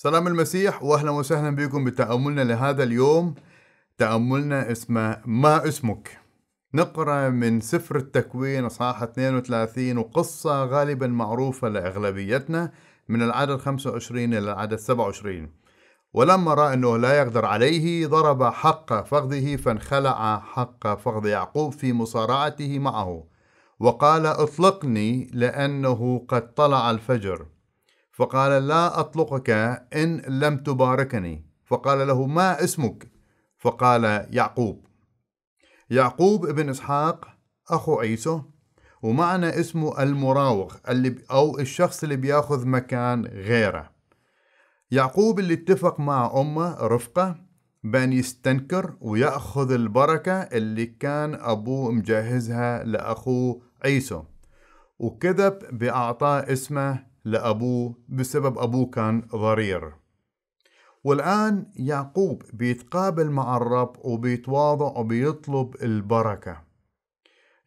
سلام المسيح واهلا وسهلا بكم بتأملنا لهذا اليوم تأملنا اسمه ما اسمك نقرأ من سفر التكوين اصحاح 32 وقصة غالبا معروفة لأغلبيتنا من العدد 25 إلى العدد 27 ولما رأى أنه لا يقدر عليه ضرب حق فخذه فانخلع حق فخذ يعقوب في مصارعته معه وقال اطلقني لأنه قد طلع الفجر فقال لا أطلقك إن لم تباركني فقال له ما اسمك فقال يعقوب يعقوب ابن إسحاق أخو عيسو ومعنى اسمه المراوغ اللي أو الشخص اللي بياخذ مكان غيره يعقوب اللي اتفق مع أمه رفقة بأن يستنكر ويأخذ البركة اللي كان أبوه مجهزها لأخوه عيسو وكذب بإعطاء اسمه لأبوه بسبب أبوه كان ضرير والآن يعقوب بيتقابل مع الرب وبيتواضع وبيطلب البركة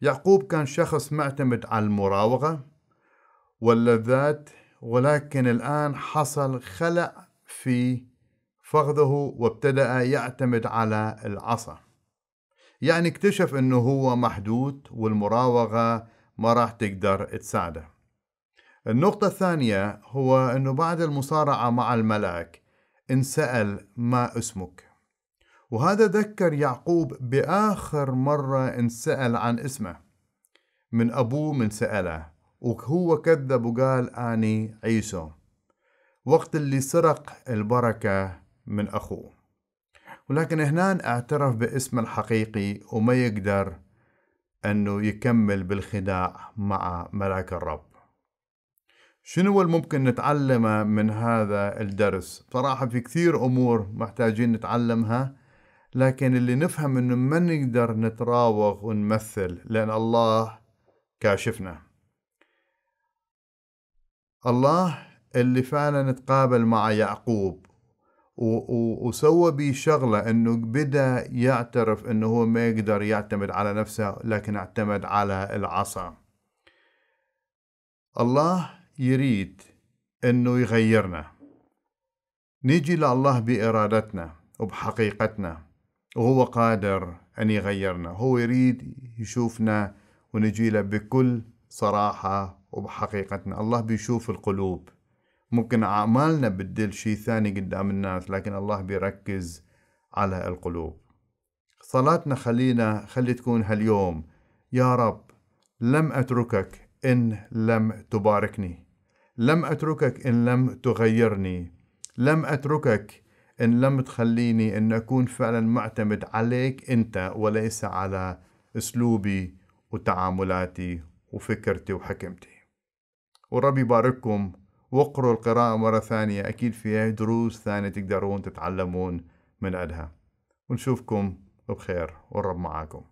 يعقوب كان شخص معتمد على المراوغة واللذات ولكن الآن حصل خلع في فخذه وابتدأ يعتمد على العصا يعني اكتشف انه هو محدود والمراوغة ما راح تقدر تساعده النقطة الثانية هو أنه بعد المصارعة مع الملأك انسأل ما اسمك وهذا ذكر يعقوب بآخر مرة انسأل عن اسمه من أبوه من سأله وهو كذب وقال أني عيسو وقت اللي سرق البركة من أخوه ولكن هنا اعترف باسمه الحقيقي وما يقدر أنه يكمل بالخداع مع ملاك الرب شنو الممكن نتعلمه من هذا الدرس صراحة في كثير أمور محتاجين نتعلمها لكن اللي نفهم أنه ما نقدر نتراوغ ونمثل لأن الله كاشفنا الله اللي فعلا تقابل مع يعقوب وسوى بيه شغله انه بدا يعترف انه هو ما يقدر يعتمد على نفسه لكن اعتمد على العصا الله يريد أنه يغيرنا نيجي لله بإرادتنا وبحقيقتنا وهو قادر أن يغيرنا هو يريد يشوفنا ونجي له بكل صراحة وبحقيقتنا الله بيشوف القلوب ممكن أعمالنا بتدل شيء ثاني قدام الناس لكن الله بيركز على القلوب صلاتنا خلينا خلي تكون هاليوم يا رب لم أتركك إن لم تباركني لم أتركك إن لم تغيرني لم أتركك إن لم تخليني إن أكون فعلا معتمد عليك أنت وليس على أسلوبي وتعاملاتي وفكرتي وحكمتي ورب يبارككم واقروا القراءة مرة ثانية أكيد فيها دروس ثانية تقدرون تتعلمون من أدها ونشوفكم بخير والرب معاكم